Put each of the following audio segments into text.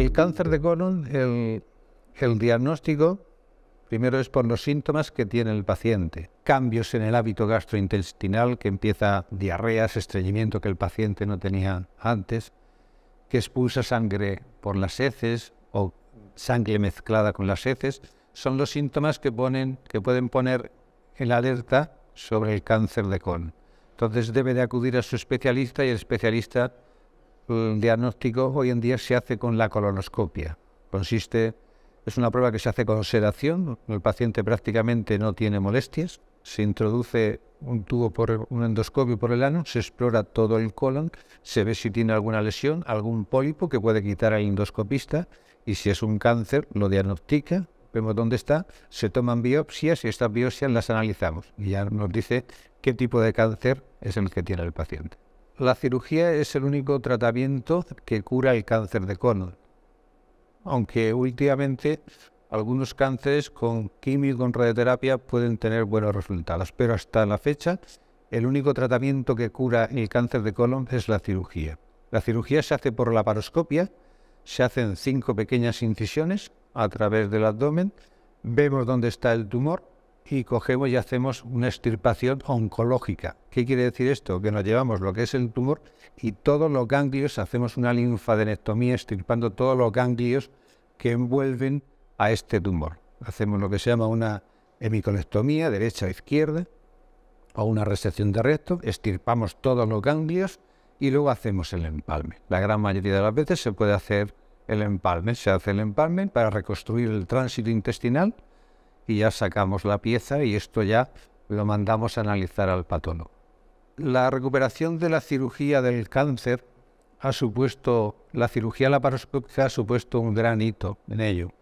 el cáncer de colon, el, diagnóstico primero es por los síntomas que tiene el paciente. Cambios en el hábito gastrointestinal, que empieza diarreas, estreñimiento que el paciente no tenía antes, que expulsa sangre por las heces o sangre mezclada con las heces, son los síntomas que, ponen, que pueden poner en alerta sobre el cáncer de colon. Entonces debe de acudir a su especialista y el especialista el diagnóstico hoy en día se hace con la colonoscopia. Consiste, es una prueba que se hace con sedación, el paciente prácticamente no tiene molestias, se introduce un tubo por un endoscopio por el ano, se explora todo el colon, se ve si tiene alguna lesión, algún pólipo que puede quitar al endoscopista y si es un cáncer lo diagnostica, vemos dónde está, se toman biopsias y estas biopsias las analizamos y ya nos dice qué tipo de cáncer es el que tiene el paciente la cirugía es el único tratamiento que cura el cáncer de colon. Aunque últimamente algunos cánceres con quimio y con radioterapia pueden tener buenos resultados, pero hasta la fecha el único tratamiento que cura el cáncer de colon es la cirugía. La cirugía se hace por laparoscopia, se hacen cinco pequeñas incisiones a través del abdomen, vemos dónde está el tumor y cogemos y hacemos una extirpación oncológica. ¿Qué quiere decir esto? Que nos llevamos lo que es el tumor y todos los ganglios, hacemos una linfadenectomía extirpando todos los ganglios que envuelven a este tumor. Hacemos lo que se llama una hemicolectomía, derecha o izquierda, o una resección de recto, extirpamos todos los ganglios y luego hacemos el empalme. La gran mayoría de las veces se puede hacer el empalme, se hace el empalme para reconstruir el tránsito intestinal y ya sacamos la pieza y esto ya lo mandamos a analizar al patólogo. La recuperación de la cirugía del cáncer ha supuesto, la cirugía laparoscópica ha supuesto un gran hito en ello,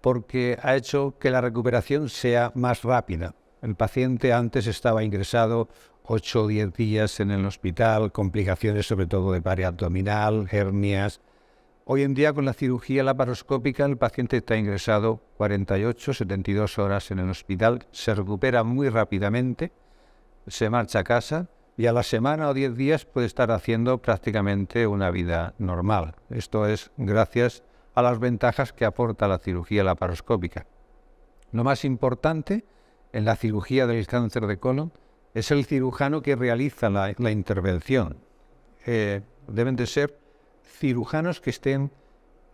porque ha hecho que la recuperación sea más rápida. El paciente antes estaba ingresado 8 o 10 días en el hospital, complicaciones sobre todo de pared abdominal, hernias, Hoy en día, con la cirugía laparoscópica, el paciente está ingresado 48, 72 horas en el hospital, se recupera muy rápidamente, se marcha a casa y a la semana o 10 días puede estar haciendo prácticamente una vida normal. Esto es gracias a las ventajas que aporta la cirugía laparoscópica. Lo más importante en la cirugía del cáncer de colon es el cirujano que realiza la, intervención. Eh, deben de ser cirujanos que, estén,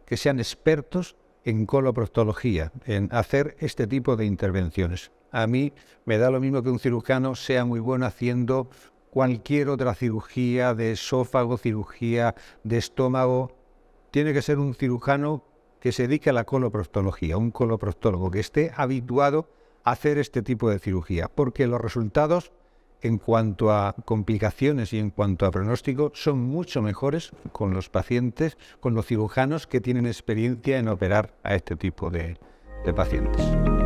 que sean expertos en coloproctología, en hacer este tipo de intervenciones. A mí me da lo mismo que un cirujano sea muy bueno haciendo cualquier otra cirugía de esófago, cirugía de estómago. Tiene que ser un cirujano que se dedique a la coloproctología, un coloproctólogo que esté habituado a hacer este tipo de cirugía, porque los resultados en cuanto a complicaciones y en cuanto a pronóstico son mucho mejores con los pacientes, con los cirujanos que tienen experiencia en operar a este tipo de, pacientes.